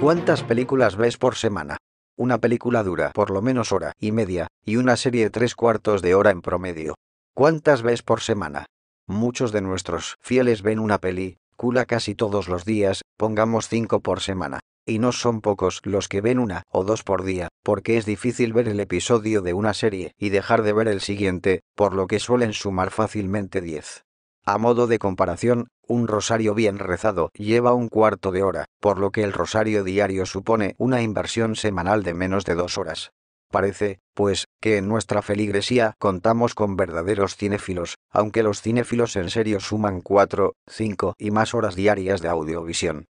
¿Cuántas películas ves por semana? Una película dura por lo menos hora y media, y una serie tres cuartos de hora en promedio. ¿Cuántas ves por semana? Muchos de nuestros fieles ven una peli, cula casi todos los días, pongamos cinco por semana, y no son pocos los que ven una o dos por día porque es difícil ver el episodio de una serie y dejar de ver el siguiente, por lo que suelen sumar fácilmente 10. A modo de comparación, un rosario bien rezado lleva un cuarto de hora, por lo que el rosario diario supone una inversión semanal de menos de dos horas. Parece, pues, que en nuestra feligresía contamos con verdaderos cinéfilos, aunque los cinéfilos en serio suman 4, 5 y más horas diarias de audiovisión.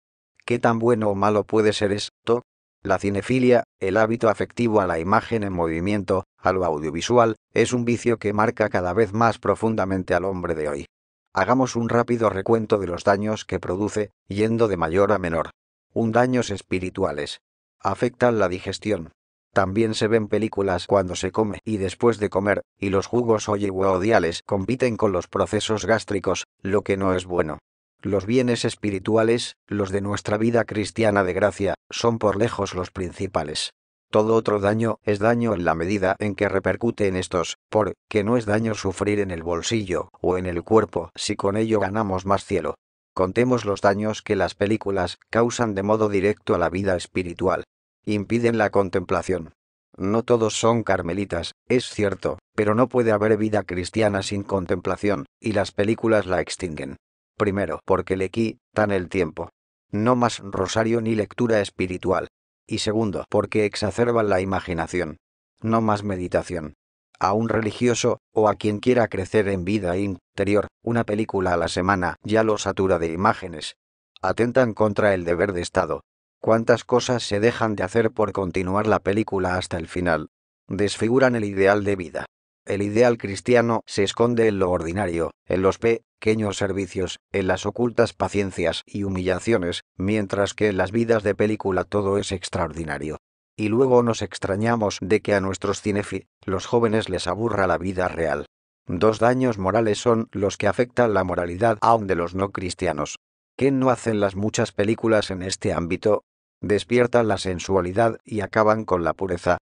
¿Qué tan bueno o malo puede ser esto? La cinefilia, el hábito afectivo a la imagen en movimiento, a lo audiovisual, es un vicio que marca cada vez más profundamente al hombre de hoy. Hagamos un rápido recuento de los daños que produce, yendo de mayor a menor. Un daños espirituales. Afectan la digestión. También se ven películas cuando se come y después de comer, y los jugos odiales compiten con los procesos gástricos, lo que no es bueno. Los bienes espirituales, los de nuestra vida cristiana de gracia, son por lejos los principales. Todo otro daño es daño en la medida en que repercute en estos, por que no es daño sufrir en el bolsillo o en el cuerpo si con ello ganamos más cielo. Contemos los daños que las películas causan de modo directo a la vida espiritual. Impiden la contemplación. No todos son carmelitas, es cierto, pero no puede haber vida cristiana sin contemplación, y las películas la extinguen primero porque le quitan el tiempo. No más rosario ni lectura espiritual. Y segundo porque exacerban la imaginación. No más meditación. A un religioso, o a quien quiera crecer en vida interior, una película a la semana ya lo satura de imágenes. Atentan contra el deber de Estado. ¿Cuántas cosas se dejan de hacer por continuar la película hasta el final? Desfiguran el ideal de vida. El ideal cristiano se esconde en lo ordinario, en los P pequeños servicios, en las ocultas paciencias y humillaciones, mientras que en las vidas de película todo es extraordinario. Y luego nos extrañamos de que a nuestros cinefi, los jóvenes les aburra la vida real. Dos daños morales son los que afectan la moralidad aún de los no cristianos. ¿Qué no hacen las muchas películas en este ámbito? Despiertan la sensualidad y acaban con la pureza,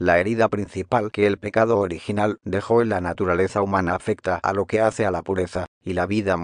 la herida principal que el pecado original dejó en la naturaleza humana afecta a lo que hace a la pureza, y la vida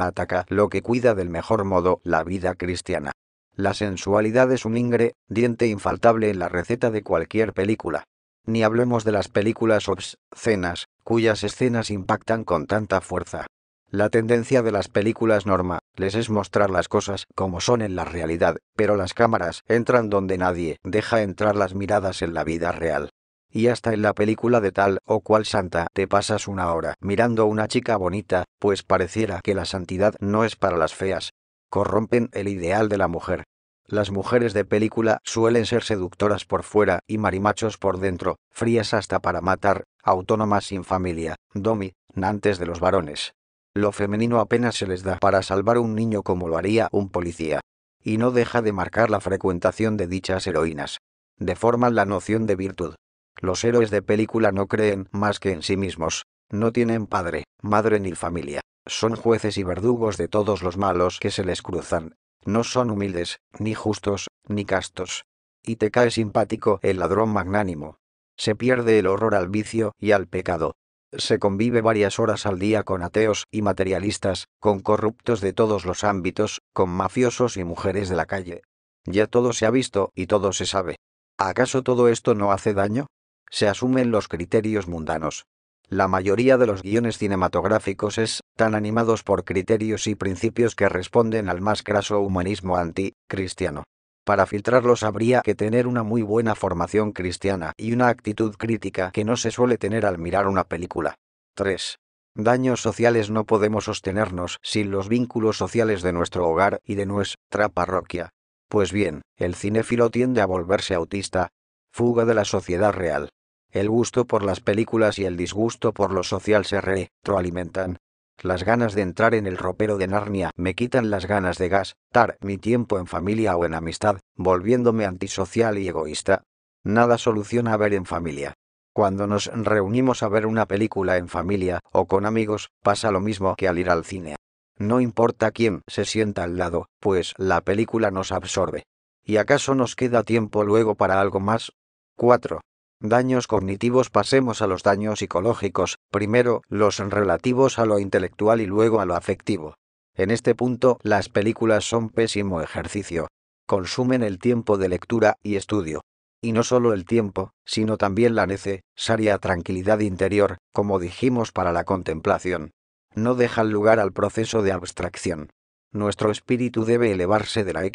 ataca lo que cuida del mejor modo la vida cristiana. La sensualidad es un ingre, diente infaltable en la receta de cualquier película. Ni hablemos de las películas obscenas, cuyas escenas impactan con tanta fuerza, la tendencia de las películas norma les es mostrar las cosas como son en la realidad, pero las cámaras entran donde nadie deja entrar las miradas en la vida real. Y hasta en la película de tal o cual santa te pasas una hora mirando a una chica bonita, pues pareciera que la santidad no es para las feas. Corrompen el ideal de la mujer. Las mujeres de película suelen ser seductoras por fuera y marimachos por dentro, frías hasta para matar, autónomas sin familia, domi, nantes de los varones. Lo femenino apenas se les da para salvar un niño como lo haría un policía. Y no deja de marcar la frecuentación de dichas heroínas. Deforman la noción de virtud. Los héroes de película no creen más que en sí mismos. No tienen padre, madre ni familia. Son jueces y verdugos de todos los malos que se les cruzan. No son humildes, ni justos, ni castos. Y te cae simpático el ladrón magnánimo. Se pierde el horror al vicio y al pecado se convive varias horas al día con ateos y materialistas, con corruptos de todos los ámbitos, con mafiosos y mujeres de la calle. Ya todo se ha visto y todo se sabe. ¿Acaso todo esto no hace daño? Se asumen los criterios mundanos. La mayoría de los guiones cinematográficos es tan animados por criterios y principios que responden al más graso humanismo anticristiano. Para filtrarlos habría que tener una muy buena formación cristiana y una actitud crítica que no se suele tener al mirar una película. 3. Daños sociales no podemos sostenernos sin los vínculos sociales de nuestro hogar y de nuestra parroquia. Pues bien, el cinéfilo tiende a volverse autista. Fuga de la sociedad real. El gusto por las películas y el disgusto por lo social se retroalimentan. Las ganas de entrar en el ropero de Narnia me quitan las ganas de gastar mi tiempo en familia o en amistad, volviéndome antisocial y egoísta. Nada soluciona ver en familia. Cuando nos reunimos a ver una película en familia o con amigos, pasa lo mismo que al ir al cine. No importa quién se sienta al lado, pues la película nos absorbe. ¿Y acaso nos queda tiempo luego para algo más? 4. Daños cognitivos Pasemos a los daños psicológicos, primero los relativos a lo intelectual y luego a lo afectivo. En este punto las películas son pésimo ejercicio. Consumen el tiempo de lectura y estudio. Y no solo el tiempo, sino también la necesaria tranquilidad interior, como dijimos para la contemplación. No dejan lugar al proceso de abstracción. Nuestro espíritu debe elevarse de la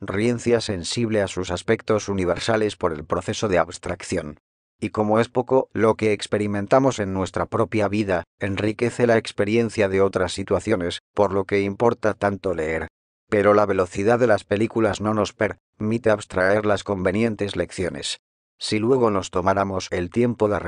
riencia sensible a sus aspectos universales por el proceso de abstracción y como es poco, lo que experimentamos en nuestra propia vida enriquece la experiencia de otras situaciones, por lo que importa tanto leer. Pero la velocidad de las películas no nos permite abstraer las convenientes lecciones. Si luego nos tomáramos el tiempo de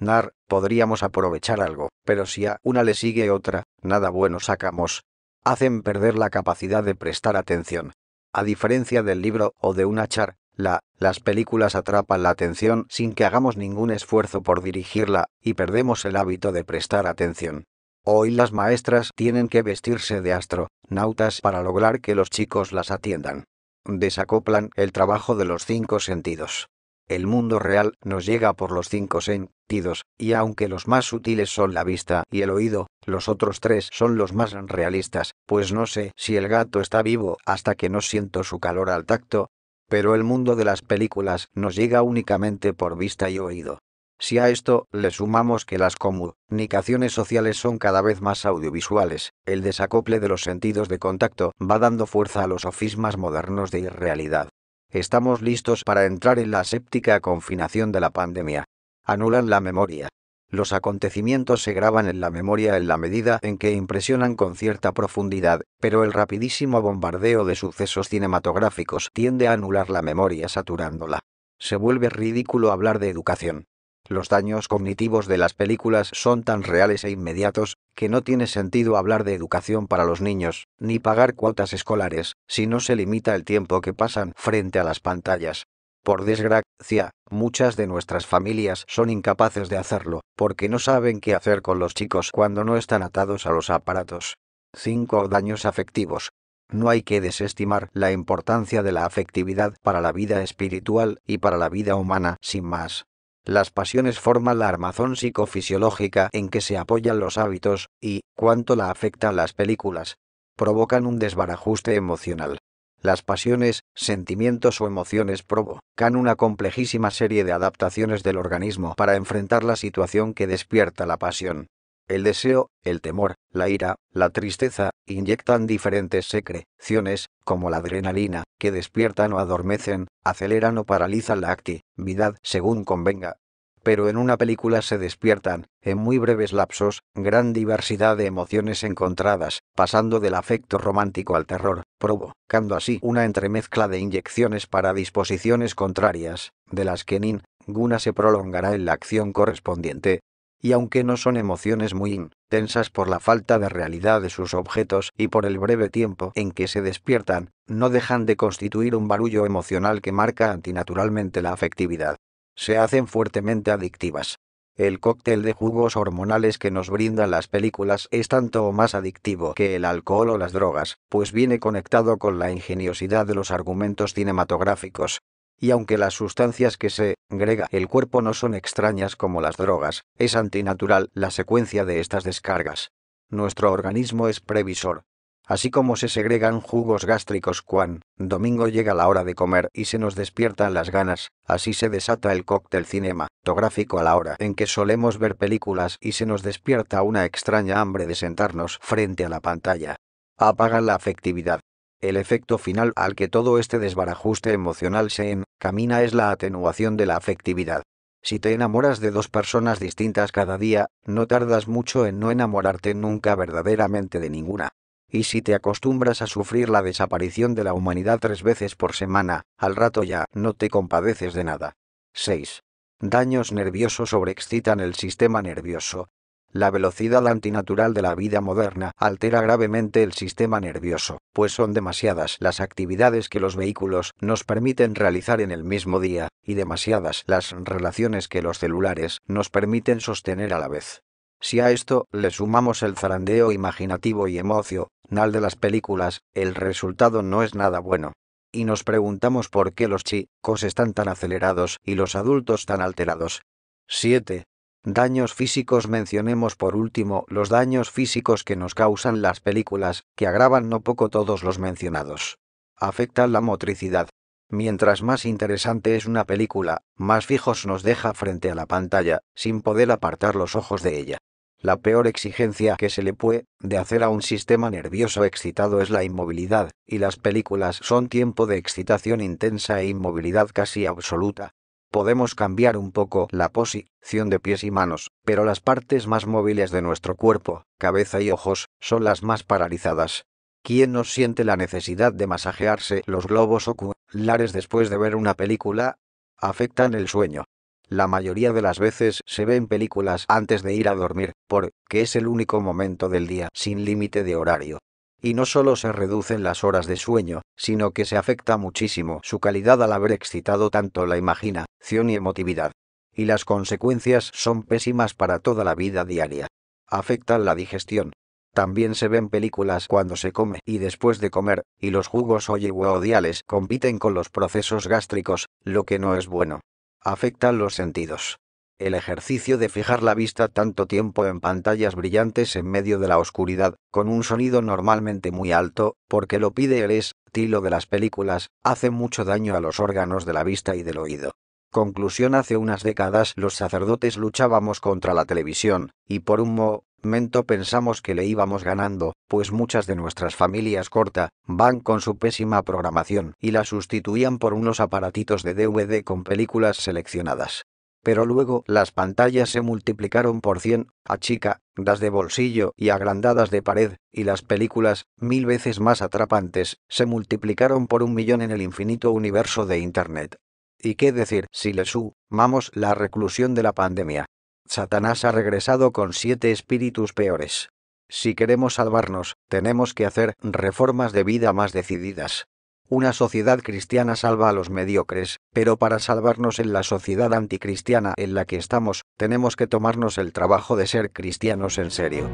nar, podríamos aprovechar algo, pero si a una le sigue otra, nada bueno sacamos. Hacen perder la capacidad de prestar atención. A diferencia del libro o de una char. La, las películas atrapan la atención sin que hagamos ningún esfuerzo por dirigirla, y perdemos el hábito de prestar atención. Hoy las maestras tienen que vestirse de astro, nautas para lograr que los chicos las atiendan. Desacoplan el trabajo de los cinco sentidos. El mundo real nos llega por los cinco sentidos, y aunque los más sutiles son la vista y el oído, los otros tres son los más realistas, pues no sé si el gato está vivo hasta que no siento su calor al tacto, pero el mundo de las películas nos llega únicamente por vista y oído. Si a esto le sumamos que las comunicaciones sociales son cada vez más audiovisuales, el desacople de los sentidos de contacto va dando fuerza a los sofismas modernos de irrealidad. Estamos listos para entrar en la séptica confinación de la pandemia. Anulan la memoria, los acontecimientos se graban en la memoria en la medida en que impresionan con cierta profundidad, pero el rapidísimo bombardeo de sucesos cinematográficos tiende a anular la memoria saturándola. Se vuelve ridículo hablar de educación. Los daños cognitivos de las películas son tan reales e inmediatos que no tiene sentido hablar de educación para los niños, ni pagar cuotas escolares, si no se limita el tiempo que pasan frente a las pantallas. Por desgracia, muchas de nuestras familias son incapaces de hacerlo, porque no saben qué hacer con los chicos cuando no están atados a los aparatos. 5. Daños afectivos. No hay que desestimar la importancia de la afectividad para la vida espiritual y para la vida humana, sin más. Las pasiones forman la armazón psicofisiológica en que se apoyan los hábitos, y, cuánto la afectan las películas, provocan un desbarajuste emocional. Las pasiones, sentimientos o emociones provocan una complejísima serie de adaptaciones del organismo para enfrentar la situación que despierta la pasión. El deseo, el temor, la ira, la tristeza, inyectan diferentes secreciones, como la adrenalina, que despiertan o adormecen, aceleran o paralizan la actividad según convenga, pero en una película se despiertan, en muy breves lapsos, gran diversidad de emociones encontradas, pasando del afecto romántico al terror, provocando así una entremezcla de inyecciones para disposiciones contrarias, de las que ninguna se prolongará en la acción correspondiente. Y aunque no son emociones muy intensas por la falta de realidad de sus objetos y por el breve tiempo en que se despiertan, no dejan de constituir un barullo emocional que marca antinaturalmente la afectividad se hacen fuertemente adictivas. El cóctel de jugos hormonales que nos brindan las películas es tanto o más adictivo que el alcohol o las drogas, pues viene conectado con la ingeniosidad de los argumentos cinematográficos. Y aunque las sustancias que se grega el cuerpo no son extrañas como las drogas, es antinatural la secuencia de estas descargas. Nuestro organismo es previsor, así como se segregan jugos gástricos cuando domingo llega la hora de comer y se nos despiertan las ganas, así se desata el cóctel cinematográfico a la hora en que solemos ver películas y se nos despierta una extraña hambre de sentarnos frente a la pantalla. Apaga la afectividad. El efecto final al que todo este desbarajuste emocional se encamina es la atenuación de la afectividad. Si te enamoras de dos personas distintas cada día, no tardas mucho en no enamorarte nunca verdaderamente de ninguna. Y si te acostumbras a sufrir la desaparición de la humanidad tres veces por semana, al rato ya no te compadeces de nada. 6. Daños nerviosos sobreexcitan el sistema nervioso. La velocidad antinatural de la vida moderna altera gravemente el sistema nervioso, pues son demasiadas las actividades que los vehículos nos permiten realizar en el mismo día, y demasiadas las relaciones que los celulares nos permiten sostener a la vez. Si a esto le sumamos el zarandeo imaginativo y emocional de las películas, el resultado no es nada bueno. Y nos preguntamos por qué los chicos están tan acelerados y los adultos tan alterados. 7. Daños físicos Mencionemos por último los daños físicos que nos causan las películas, que agravan no poco todos los mencionados. Afectan la motricidad, Mientras más interesante es una película, más fijos nos deja frente a la pantalla, sin poder apartar los ojos de ella. La peor exigencia que se le puede de hacer a un sistema nervioso excitado es la inmovilidad, y las películas son tiempo de excitación intensa e inmovilidad casi absoluta. Podemos cambiar un poco la posición de pies y manos, pero las partes más móviles de nuestro cuerpo, cabeza y ojos, son las más paralizadas. ¿Quién no siente la necesidad de masajearse los globos oculares después de ver una película? Afectan el sueño. La mayoría de las veces se ven películas antes de ir a dormir, porque es el único momento del día sin límite de horario. Y no solo se reducen las horas de sueño, sino que se afecta muchísimo su calidad al haber excitado tanto la imaginación y emotividad. Y las consecuencias son pésimas para toda la vida diaria. Afectan la digestión, también se ven películas cuando se come y después de comer, y los jugos o odiales compiten con los procesos gástricos, lo que no es bueno. Afectan los sentidos. El ejercicio de fijar la vista tanto tiempo en pantallas brillantes en medio de la oscuridad, con un sonido normalmente muy alto, porque lo pide el estilo de las películas, hace mucho daño a los órganos de la vista y del oído. Conclusión Hace unas décadas los sacerdotes luchábamos contra la televisión, y por un mo Mento pensamos que le íbamos ganando, pues muchas de nuestras familias corta, van con su pésima programación y la sustituían por unos aparatitos de DVD con películas seleccionadas. Pero luego las pantallas se multiplicaron por 100, a chica, das de bolsillo y agrandadas de pared, y las películas, mil veces más atrapantes, se multiplicaron por un millón en el infinito universo de Internet. ¿Y qué decir si le sumamos la reclusión de la pandemia, Satanás ha regresado con siete espíritus peores. Si queremos salvarnos, tenemos que hacer reformas de vida más decididas. Una sociedad cristiana salva a los mediocres, pero para salvarnos en la sociedad anticristiana en la que estamos, tenemos que tomarnos el trabajo de ser cristianos en serio.